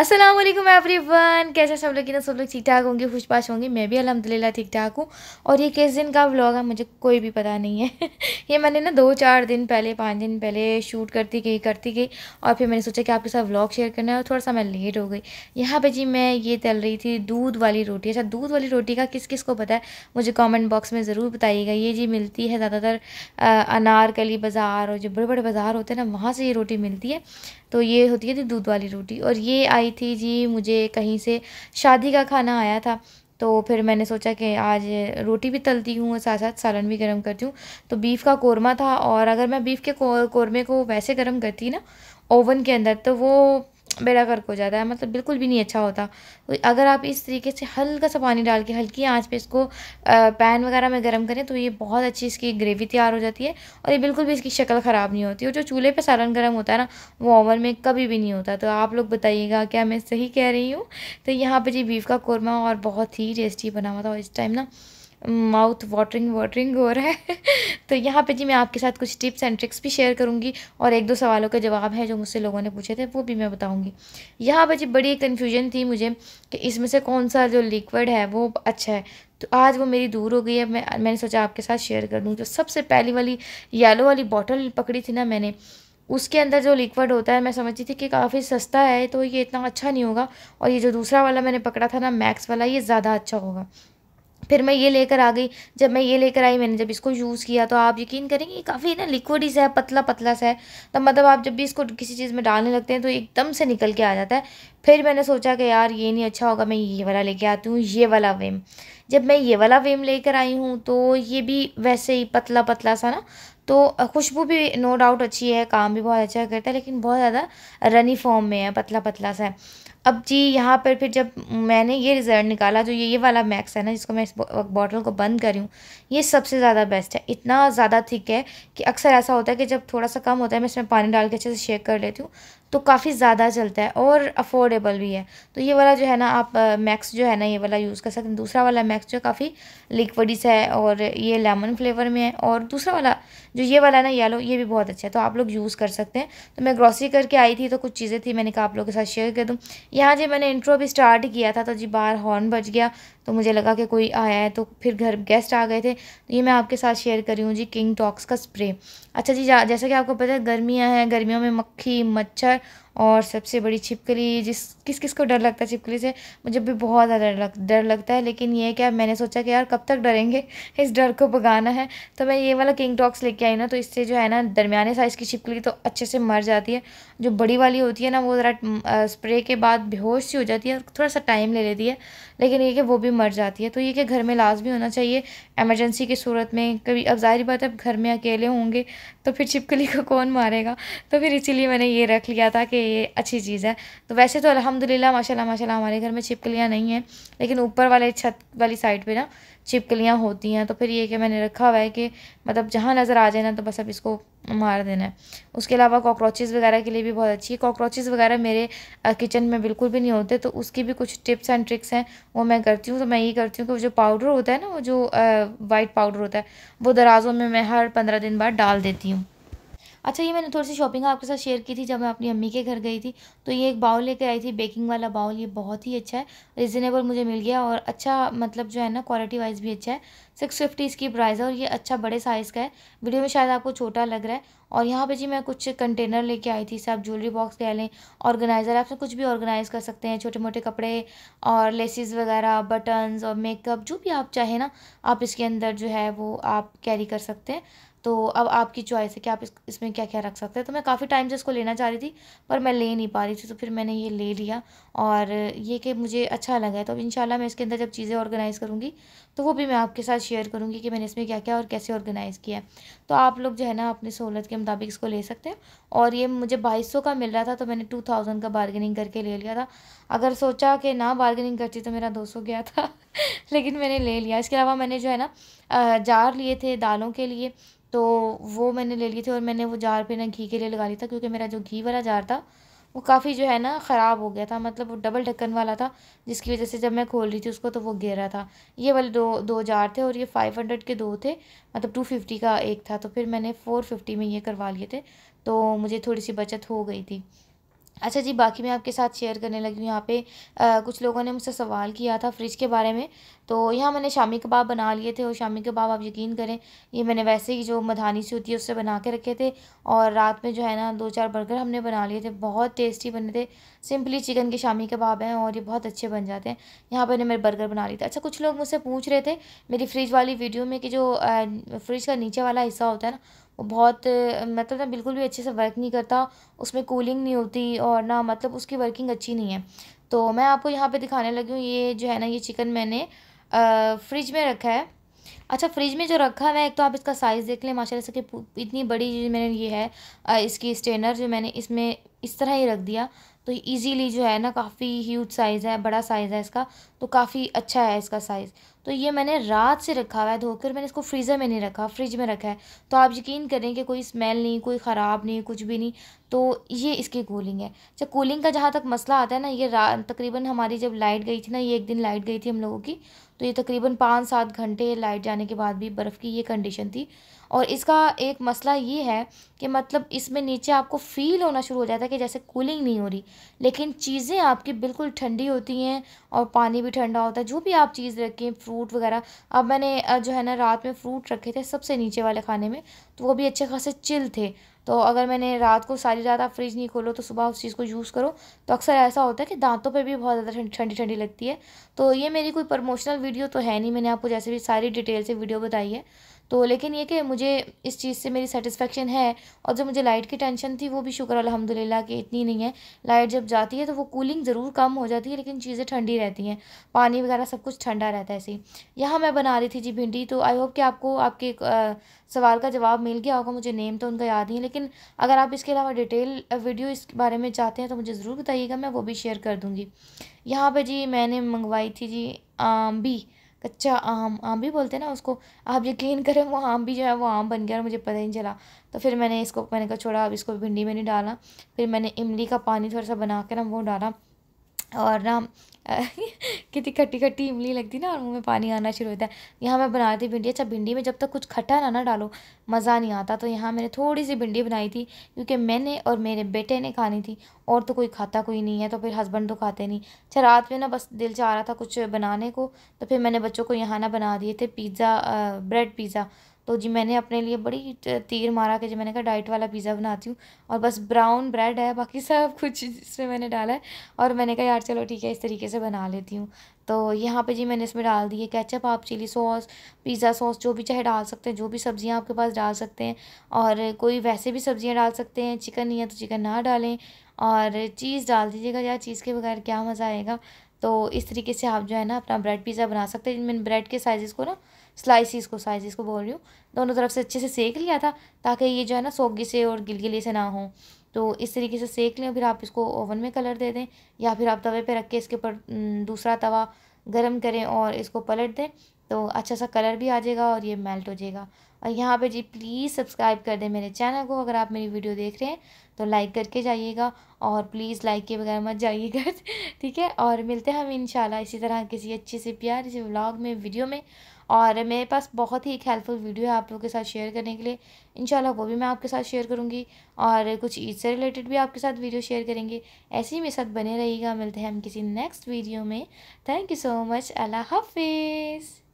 Aslam every one कैसे सब लोग ना सब लोग ठीक ठाक होंगे खुश पाश होंगे मैं भी अलहमदिल्ला ठीक ठाक हूँ और ये किस दिन का व्लॉग है मुझे कोई भी पता नहीं है ये मैंने ना दो चार दिन पहले पाँच दिन पहले शूट करती गई करती गई और फिर मैंने सोचा कि आपके साथ व्लॉग शेयर करना है और थोड़ा सा मैं लेट हो गई यहाँ पर जी मैं ये तल रही थी दूध वाली रोटी अच्छा दूध वाली रोटी का किस किस को पता है मुझे कॉमेंट बॉक्स में ज़रूर बताइएगा ये जी मिलती है ज़्यादातर अनारकली बाज़ार और जो बड़े बड़े बाज़ार होते हैं ना वहाँ से ये रोटी मिलती है तो ये होती है थी दूध वाली रोटी और ये आई थी जी मुझे कहीं से शादी का खाना आया था तो फिर मैंने सोचा कि आज रोटी भी तलती हूँ और साथ साथ सालन भी गर्म करती हूँ तो बीफ़ का कौरमा था और अगर मैं बीफ़ के कौरमे को वैसे गर्म करती ना ओवन के अंदर तो वो बेड़ा गर्क हो जाता है मतलब बिल्कुल भी नहीं अच्छा होता तो अगर आप इस तरीके से हल्का सा पानी डाल के हल्की आंच पे इसको पैन वगैरह में गर्म करें तो ये बहुत अच्छी इसकी ग्रेवी तैयार हो जाती है और ये बिल्कुल भी इसकी शक्ल ख़राब नहीं होती और जो चूल्हे पर सालन गर्म होता है ना वो ओवन में कभी भी नहीं होता तो आप लोग बताइएगा क्या मैं सही कह रही हूँ तो यहाँ पर जी बीफ का कौरमा और बहुत ही टेस्टी बना हुआ था और इस टाइम ना माउथ वाटरिंग वाटरिंग हो रहा है तो यहाँ पे जी मैं आपके साथ कुछ टिप्स एंड ट्रिक्स भी शेयर करूँगी और एक दो सवालों के जवाब हैं जो मुझसे लोगों ने पूछे थे वो भी मैं बताऊँगी यहाँ पर जी बड़ी एक कन्फ्यूजन थी मुझे कि इसमें से कौन सा जो लिक्विड है वो अच्छा है तो आज वो मेरी दूर हो गई है मैं मैंने सोचा आपके साथ शेयर कर दूँ जो तो सबसे पहली वाली येलो वाली बॉटल पकड़ी थी ना मैंने उसके अंदर जो लिक्विड होता है मैं समझती थी कि काफ़ी सस्ता है तो ये इतना अच्छा नहीं होगा और ये जो दूसरा वाला मैंने पकड़ा था ना मैक्स वाला ये ज़्यादा अच्छा होगा फिर मैं ये लेकर आ गई जब मैं ये लेकर आई मैंने जब इसको यूज़ किया तो आप यकीन करेंगे ये काफ़ी ना लिक्विड ही सा है पतला पतला सा है तो मतलब आप जब भी इसको किसी चीज़ में डालने लगते हैं तो एकदम से निकल के आ जाता है फिर मैंने सोचा कि यार ये नहीं अच्छा होगा मैं ये वाला लेके आती हूँ ये वाला वेम जब मैं ये वाला वेम लेकर आई हूँ तो ये भी वैसे ही पतला पतला सा ना तो खुशबू भी नो डाउट अच्छी है काम भी बहुत अच्छा करता है लेकिन बहुत ज़्यादा रनी फॉर्म में है पतला पतला सा है अब जी यहाँ पर फिर जब मैंने ये रिज़ल्ट निकाला जो ये ये वाला मैक्स है ना जिसको मैं इस बॉटल को बंद रही हूँ ये सबसे ज़्यादा बेस्ट है इतना ज़्यादा थिक है कि अक्सर ऐसा होता है कि जब थोड़ा सा कम होता है मैं इसमें पानी डाल के अच्छे से शेक कर लेती हूँ तो काफ़ी ज़्यादा चलता है और अफोर्डेबल भी है तो ये वाला जो है ना आप मैक्स जो है ना ये वाला यूज़ कर सकते हैं दूसरा वाला मैक्स जो काफ़ी लिक्विडिस है और ये लेमन फ्लेवर में है और दूसरा वाला जो ये वाला है ना येलो ये भी बहुत अच्छा है तो आप लोग यूज़ कर सकते हैं तो मैं ग्रॉसरी करके आई थी तो कुछ चीज़ें थी मैंने कहा आप लोगों के साथ शेयर कर दूँ यहाँ जी मैंने इंट्रो भी स्टार्ट किया था तो जी बाहर हॉर्न बज गया तो मुझे लगा कि कोई आया है तो फिर घर गेस्ट आ गए थे तो ये मैं आपके साथ शेयर करी हूँ जी किंग टॉक्स का स्प्रे अच्छा जी जैसा कि आपको पता है गर्मियाँ हैं गर्मियों में मक्खी मच्छर और सबसे बड़ी छिपकली जिस किस किस को डर लगता है छिपकली से मुझे भी बहुत ज़्यादा डर लग डर लगता है लेकिन ये क्या मैंने सोचा कि यार कब तक डरेंगे इस डर को भगाना है तो मैं ये वाला किंग टॉक्स लेके आई ना तो इससे जो है ना दरमियाने साइज़ की छिपकली तो अच्छे से मर जाती है जो बड़ी वाली होती है ना वो ज़रा स्प्रे के बाद बेहोश सी हो जाती है और थोड़ा सा टाइम ले लेती है लेकिन ये कि वो भी मर जाती है तो ये कि घर में लाजमी होना चाहिए एमरजेंसी की सूरत में कभी अब ज़ाहिर बात है घर में अकेले होंगे तो फिर छिपकली को कौन मारेगा तो फिर इसीलिए मैंने ये रख लिया था कि ये अच्छी चीज़ है तो वैसे तो अलहमदिल्ला माशा माशा हमारे घर में छिपकलियाँ नहीं हैं लेकिन ऊपर वाले छत वाली साइड पर ना छिपकलियाँ होती हैं तो फिर ये कि मैंने रखा हुआ है कि मतलब जहाँ नज़र आ जाए ना तो बस अब इसको मार देना है उसके अलावा कॉकरोचेज़ वगैरह के लिए भी बहुत अच्छी है कॉकरोचेज़ वगैरह मेरे किचन में बिल्कुल भी नहीं होते तो उसकी भी कुछ टिप्स एंड ट्रिक्स हैं वो मैं करती हूँ तो मैं ये करती हूँ कि वो जो पाउडर होता है ना वो जो वाइट पाउडर होता है वो दराज़ों में मैं हर पंद्रह दिन बाद डाल देती हूँ अच्छा ये मैंने थोड़ी सी शॉपिंग आपके साथ शेयर की थी जब मैं अपनी अम्मी के घर गई थी तो ये एक बाउल लेके आई थी बेकिंग वाला बाउल ये बहुत ही अच्छा है रिजनेबल मुझे मिल गया और अच्छा मतलब जो है ना क्वालिटी वाइज भी अच्छा है सिक्स फिफ्टी इसकी प्राइस है और ये अच्छा बड़े साइज़ का है वीडियो में शायद आपको छोटा लग रहा है और यहाँ पर जी मैं कुछ कंटेनर लेके आई थी सब ज्वेलरी बॉक्स कह लें ऑर्गेनाइज़र आप कुछ भी ऑर्गेनाइज़ कर सकते हैं छोटे मोटे कपड़े और लेसिस वगैरह बटन्स और मेकअप जो भी आप चाहें ना आप इसके अंदर जो है वो आप कैरी कर सकते हैं तो अब आपकी चॉइस है कि आप इसमें क्या क्या रख सकते हैं तो मैं काफ़ी टाइम से इसको लेना चाह रही थी पर मैं ले नहीं पा रही थी तो फिर मैंने ये ले लिया और ये कि मुझे अच्छा लगा है तो अब इंशाल्लाह मैं इसके अंदर जब चीज़ें ऑर्गेनाइज़ करूँगी तो वो भी मैं आपके साथ शेयर करूँगी कि मैंने इसमें क्या क्या और कैसे ऑर्गेनाइज़ किया तो आप लोग जो है ना अपनी सहूलत के मुताबिक इसको ले सकते हैं और ये मुझे बाईस का मिल रहा था तो मैंने टू का बार्गेनिंग करके ले लिया था अगर सोचा कि ना बार्गेनिंग करती तो मेरा दो गया था लेकिन मैंने ले लिया इसके अलावा मैंने जो है ना जार लिए थे दालों के लिए तो वो मैंने ले ली थी और मैंने वो जार पे ना घी के लिए लगा लिया था क्योंकि मेरा जो घी वाला जार था वो काफ़ी जो है ना ख़राब हो गया था मतलब वो डबल ढक्कन वाला था जिसकी वजह से जब मैं खोल रही थी उसको तो वो गिर रहा था ये वाले दो दो जार थे और ये फाइव हंड्रेड के दो थे मतलब टू फिफ्टी का एक था तो फिर मैंने फ़ोर फिफ्टी में ये करवा लिए थे तो मुझे थोड़ी सी बचत हो गई थी अच्छा जी बाकी मैं आपके साथ शेयर करने लगी हूँ यहाँ पे आ, कुछ लोगों ने मुझसे सवाल किया था फ्रिज के बारे में तो यहाँ मैंने शामी कबाब बना लिए थे और शामी कबाब आप यकीन करें ये मैंने वैसे ही जो मधानी सी होती है उससे बना के रखे थे और रात में जो है ना दो चार बर्गर हमने बना लिए थे बहुत टेस्टी बने थे सिंपली चिकन के शामी कबाब हैं और ये बहुत अच्छे बन जाते हैं यहाँ पर मैंने बर्गर बना लिए थे अच्छा कुछ लोग मुझसे पूछ रहे थे मेरी फ्रिज वाली वीडियो में कि जो फ्रिज का नीचे वाला हिस्सा होता है ना बहुत मतलब ना बिल्कुल भी अच्छे से वर्क नहीं करता उसमें कूलिंग नहीं होती और ना मतलब उसकी वर्किंग अच्छी नहीं है तो मैं आपको यहाँ पे दिखाने लगी हूँ ये जो है ना ये चिकन मैंने फ्रिज में रखा है अच्छा फ्रिज में जो रखा हुआ है तो आप इसका साइज़ देख लें माशाल्लाह से कि इतनी बड़ी मैंने ये है इसकी स्टेनर जो मैंने इसमें इस तरह ही रख दिया तो इजीली जो है ना काफ़ी ह्यूज साइज़ है बड़ा साइज़ है इसका तो काफ़ी अच्छा है इसका साइज़ तो ये मैंने रात से रखा हुआ है धोकर मैंने इसको फ्रीज़र में नहीं रखा फ्रिज में रखा है तो आप यकीन करें कि कोई स्मेल नहीं कोई ख़राब नहीं कुछ भी नहीं तो ये इसकी कूलिंग है अच्छा कूलिंग का जहाँ तक मसला आता है ना ये तकरीबन हमारी जब लाइट गई थी ना ये एक दिन लाइट गई थी हम लोगों की तो ये तकरीबन पाँच सात घंटे लाइट जाने के बाद भी बर्फ़ की ये कंडीशन थी और इसका एक मसला ये है कि मतलब इसमें नीचे आपको फ़ील होना शुरू हो जाता है कि जैसे कूलिंग नहीं हो रही लेकिन चीज़ें आपकी बिल्कुल ठंडी होती हैं और पानी भी ठंडा होता है जो भी आप चीज़ रखें फ्रूट फ्रूट वगैरह अब मैंने जो है ना रात में फ्रूट रखे थे सबसे नीचे वाले खाने में तो वो भी अच्छे खासे चिल थे तो अगर मैंने रात को सारी रात आप फ्रिज नहीं खोलो तो सुबह उस चीज़ को यूज़ करो तो अक्सर ऐसा होता है कि दांतों पे भी बहुत ज़्यादा ठंडी ठंडी लगती है तो ये मेरी कोई प्रमोशनल वीडियो तो है नहीं मैंने आपको जैसे भी सारी डिटेल से वीडियो बताई है तो लेकिन ये कि मुझे इस चीज़ से मेरी सेटिस्फेक्शन है और जो मुझे लाइट की टेंशन थी वो भी शुक्र अलहमदिल्ला कि इतनी नहीं है लाइट जब जाती है तो वो कूलिंग ज़रूर कम हो जाती है लेकिन चीज़ें ठंडी रहती हैं पानी वगैरह सब कुछ ठंडा रहता है ऐसे यहाँ मैं बना रही थी जी भिंडी तो आई होप कि आपको आपके सवाल का जवाब मिल गया होगा मुझे नेम तो उनका याद नहीं लेकिन अगर आप इसके अलावा डिटेल वीडियो इस बारे में चाहते हैं तो मुझे ज़रूर बताइएगा मैं वो भी शेयर कर दूँगी यहाँ पर जी मैंने मंगवाई थी जी भी कच्चा आम आम भी बोलते हैं ना उसको आप यकीन करें वो आम भी जो है वो आम बन गया और मुझे पता ही नहीं चला तो फिर मैंने इसको मैंने कहा छोड़ा अब इसको भिंडी में नहीं डाला फिर मैंने इमली का पानी थोड़ा सा बना कर ना वो डाला और ना कितनी खट्टी खट्टी इमली लगती ना और मुँह में पानी आना शुरू होता है यहाँ मैं बना रही थी भिंडी अच्छा भिंडी में जब तक कुछ खट्टा ना ना डालो मज़ा नहीं आता तो यहाँ मैंने थोड़ी सी भिंडी बनाई थी क्योंकि मैंने और मेरे बेटे ने खानी थी और तो कोई खाता कोई नहीं है तो फिर हस्बैंड तो खाते नहीं अच्छा रात में ना बस दिल चाह रहा था कुछ बनाने को तो फिर मैंने बच्चों को यहाँ ना बना दिए थे पिज़्ज़ा ब्रेड पिज़्ज़ा तो जी मैंने अपने लिए बड़ी तीर मारा कि जी मैंने कहा डाइट वाला पिज़्ज़ा बनाती हूँ और बस ब्राउन ब्रेड है बाकी सब कुछ इसमें मैंने डाला है और मैंने कहा यार चलो ठीक है इस तरीके से बना लेती हूँ तो यहाँ पे जी मैंने इसमें डाल दिए केचप आप चिली सॉस पिज़्ज़ा सॉस जो भी चाहे डाल सकते हैं जो भी सब्ज़ियाँ आपके पास डाल सकते हैं और कोई वैसे भी सब्ज़ियाँ डाल सकते हैं चिकन नहीं है तो चिकन ना डालें और चीज़ डाल दीजिएगा यार चीज़ के बगैर क्या मज़ा आएगा तो इस तरीके से आप जो है ना अपना ब्रेड पिज़्ज़ा बना सकते हैं मैंने ब्रेड के साइज़ को ना स्लाइसिस को स्लाइसिस को बोल रही हूँ दोनों तरफ से अच्छे से सेक लिया था ताकि ये जो है ना सोगी से और गिलगिले से ना हो तो इस तरीके से सेक लें फिर आप इसको ओवन में कलर दे दें या फिर आप तवे पे रख के इसके ऊपर दूसरा तवा गर्म करें और इसको पलट दें तो अच्छा सा कलर भी आ जाएगा और ये मेल्ट हो जाएगा और यहाँ पे जी प्लीज़ सब्सक्राइब कर दें मेरे चैनल को अगर आप मेरी वीडियो देख रहे हैं तो लाइक करके जाइएगा और प्लीज़ लाइक के बगैर मत जाइएगा ठीक है और मिलते हैं हम इन इसी तरह किसी अच्छी से प्यार इसी व्लॉग में वीडियो में और मेरे पास बहुत ही एक हेल्पफुल वीडियो है आप लोगों के साथ शेयर करने के लिए इंशाल्लाह वो भी मैं आपके साथ शेयर करूँगी और कुछ ईद से रिलेटेड भी आपके साथ वीडियो शेयर करेंगे ऐसे ही मेरे साथ बने रहिएगा मिलते हैं हम किसी नेक्स्ट वीडियो में थैंक यू सो मच अल्लाह हाफिज़